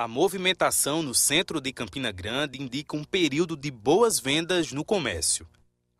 A movimentação no centro de Campina Grande indica um período de boas vendas no comércio.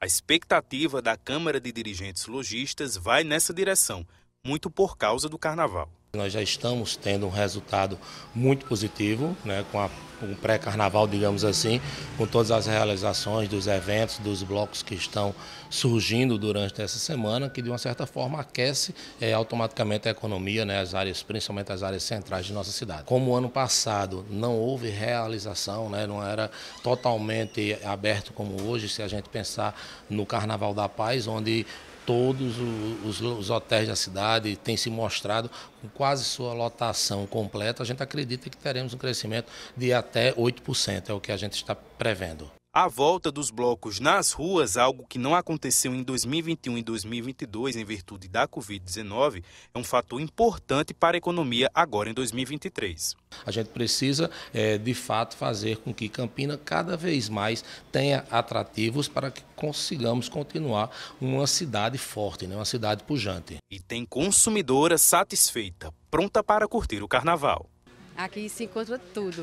A expectativa da Câmara de Dirigentes Logistas vai nessa direção, muito por causa do carnaval. Nós já estamos tendo um resultado muito positivo, né, com a, um pré-carnaval, digamos assim, com todas as realizações dos eventos, dos blocos que estão surgindo durante essa semana, que de uma certa forma aquece é, automaticamente a economia, né, as áreas, principalmente as áreas centrais de nossa cidade. Como o ano passado não houve realização, né, não era totalmente aberto como hoje, se a gente pensar no Carnaval da Paz, onde todos os, os, hotéis da cidade têm se mostrado com quase sua lotação completa. A gente acredita que teremos um crescimento de até 8%, é o que a gente está prevendo. A volta dos blocos nas ruas, algo que não aconteceu em 2021 e 2022 em virtude da Covid-19, é um fator importante para a economia agora em 2023. A gente precisa, é, de fato, fazer com que Campina cada vez mais tenha atrativos para que consigamos continuar uma cidade forte, né? uma cidade pujante. E tem consumidora satisfeita, pronta para curtir o carnaval. Aqui se encontra tudo.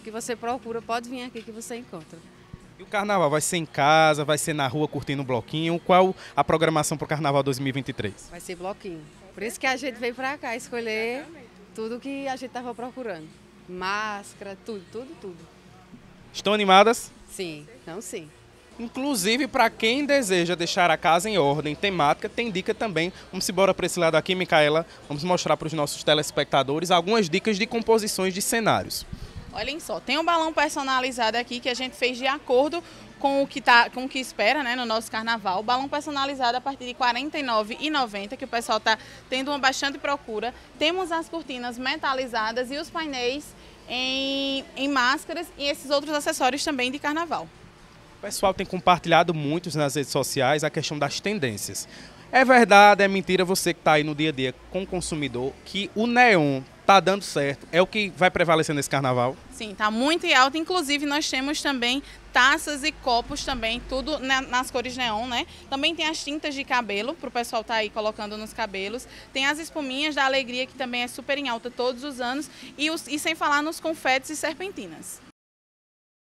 O que você procura, pode vir aqui que você encontra. E o carnaval vai ser em casa, vai ser na rua curtindo um bloquinho? Qual a programação para o carnaval 2023? Vai ser bloquinho. Por isso que a gente veio para cá escolher tudo que a gente estava procurando. Máscara, tudo, tudo, tudo. Estão animadas? Sim, não sim. Inclusive, para quem deseja deixar a casa em ordem temática, tem dica também. Vamos embora para esse lado aqui, Micaela. Vamos mostrar para os nossos telespectadores algumas dicas de composições de cenários. Olhem só, tem um balão personalizado aqui que a gente fez de acordo com o que tá, com o que espera, né, no nosso carnaval. balão personalizado a partir de R$ 49,90, que o pessoal está tendo uma bastante procura. Temos as cortinas metalizadas e os painéis em, em máscaras e esses outros acessórios também de carnaval. O pessoal tem compartilhado muitos nas redes sociais a questão das tendências. É verdade, é mentira você que está aí no dia a dia com o consumidor que o neon tá dando certo. É o que vai prevalecer nesse carnaval? Sim, tá muito em alta. Inclusive, nós temos também taças e copos também, tudo nas cores neon, né? Também tem as tintas de cabelo, para o pessoal tá aí colocando nos cabelos. Tem as espuminhas da alegria, que também é super em alta todos os anos. E, os, e sem falar nos confetes e serpentinas.